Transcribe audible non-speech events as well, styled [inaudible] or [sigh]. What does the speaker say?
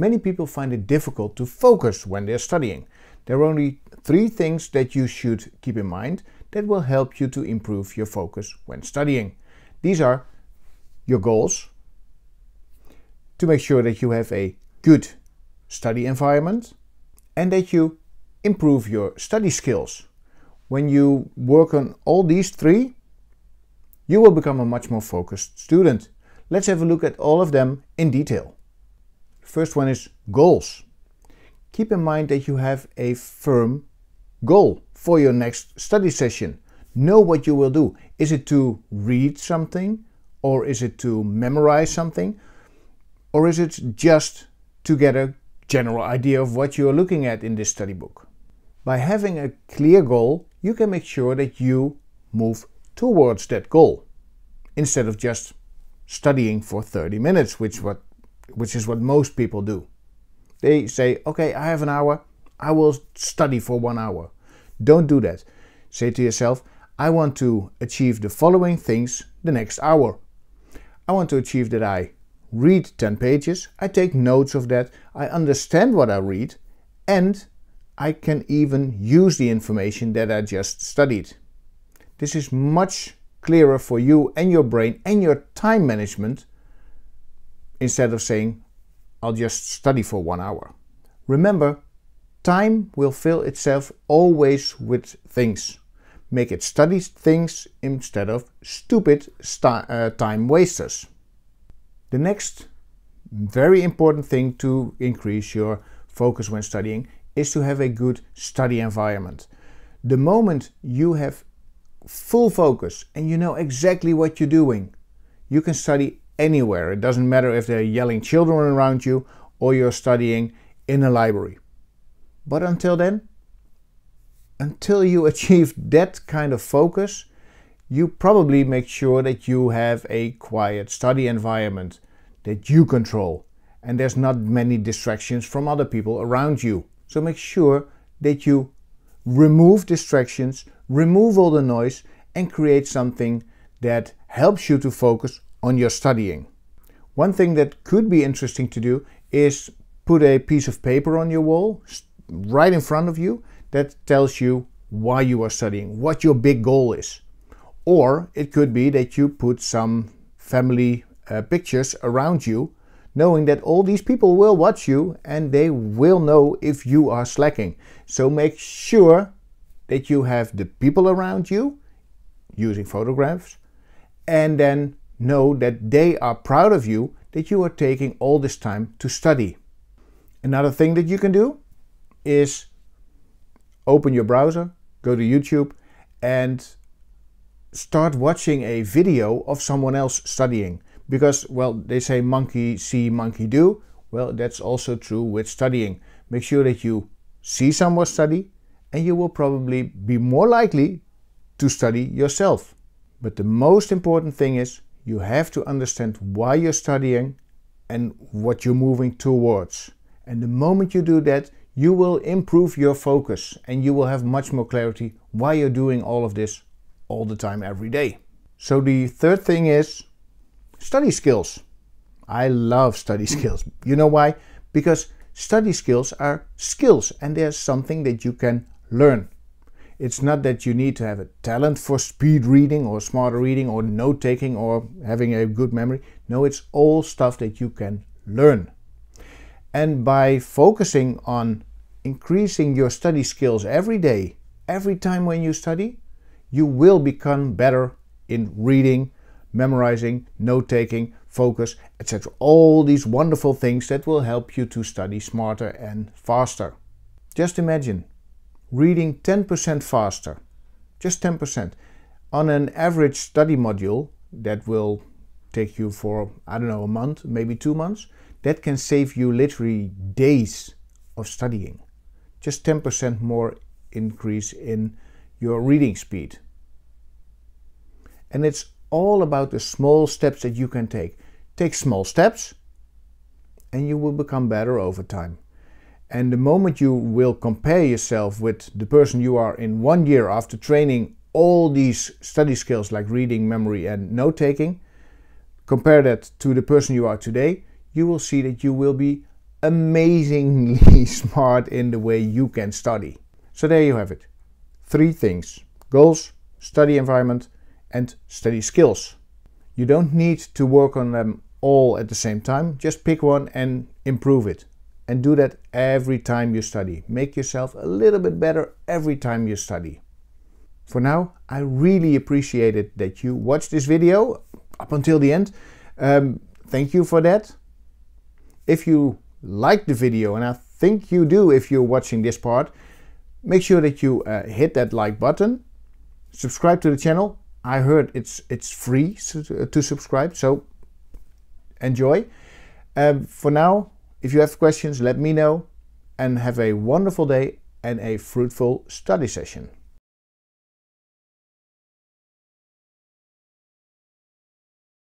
Many people find it difficult to focus when they're studying. There are only three things that you should keep in mind that will help you to improve your focus when studying. These are your goals, to make sure that you have a good study environment, and that you improve your study skills. When you work on all these three, you will become a much more focused student. Let's have a look at all of them in detail. First one is goals. Keep in mind that you have a firm goal for your next study session. Know what you will do. Is it to read something or is it to memorize something or is it just to get a general idea of what you are looking at in this study book? By having a clear goal, you can make sure that you move towards that goal instead of just studying for 30 minutes, which what which is what most people do. They say, okay, I have an hour, I will study for one hour. Don't do that. Say to yourself, I want to achieve the following things the next hour. I want to achieve that I read 10 pages, I take notes of that, I understand what I read, and I can even use the information that I just studied. This is much clearer for you and your brain and your time management instead of saying, I'll just study for one hour. Remember, time will fill itself always with things. Make it study things instead of stupid uh, time wasters. The next very important thing to increase your focus when studying is to have a good study environment. The moment you have full focus and you know exactly what you're doing, you can study anywhere. It doesn't matter if they are yelling children around you or you're studying in a library. But until then, until you [laughs] achieve that kind of focus, you probably make sure that you have a quiet study environment that you control and there's not many distractions from other people around you. So make sure that you remove distractions, remove all the noise and create something that helps you to focus on your studying. One thing that could be interesting to do is put a piece of paper on your wall right in front of you that tells you why you are studying, what your big goal is. Or it could be that you put some family uh, pictures around you, knowing that all these people will watch you and they will know if you are slacking. So make sure that you have the people around you using photographs and then know that they are proud of you that you are taking all this time to study. Another thing that you can do is open your browser, go to YouTube and start watching a video of someone else studying. Because, well, they say monkey see, monkey do. Well, that's also true with studying. Make sure that you see someone study and you will probably be more likely to study yourself. But the most important thing is you have to understand why you're studying and what you're moving towards. And the moment you do that, you will improve your focus and you will have much more clarity why you're doing all of this all the time every day. So the third thing is study skills. I love study [laughs] skills. You know why? Because study skills are skills and they're something that you can learn. It's not that you need to have a talent for speed reading or smarter reading or note taking or having a good memory. No, it's all stuff that you can learn. And by focusing on increasing your study skills every day, every time when you study, you will become better in reading, memorizing, note taking, focus, etc. All these wonderful things that will help you to study smarter and faster. Just imagine reading 10% faster, just 10%. On an average study module that will take you for, I don't know, a month, maybe two months, that can save you literally days of studying. Just 10% more increase in your reading speed. And it's all about the small steps that you can take. Take small steps and you will become better over time. And the moment you will compare yourself with the person you are in one year after training all these study skills like reading, memory, and note taking, compare that to the person you are today, you will see that you will be amazingly [laughs] smart in the way you can study. So there you have it. Three things goals, study environment, and study skills. You don't need to work on them all at the same time, just pick one and improve it. And do that every time you study. Make yourself a little bit better every time you study. For now, I really appreciate it that you watched this video up until the end. Um, thank you for that. If you like the video, and I think you do if you're watching this part, make sure that you uh, hit that like button. Subscribe to the channel. I heard it's it's free to subscribe, so enjoy. Um, for now, if you have questions, let me know and have a wonderful day and a fruitful study session.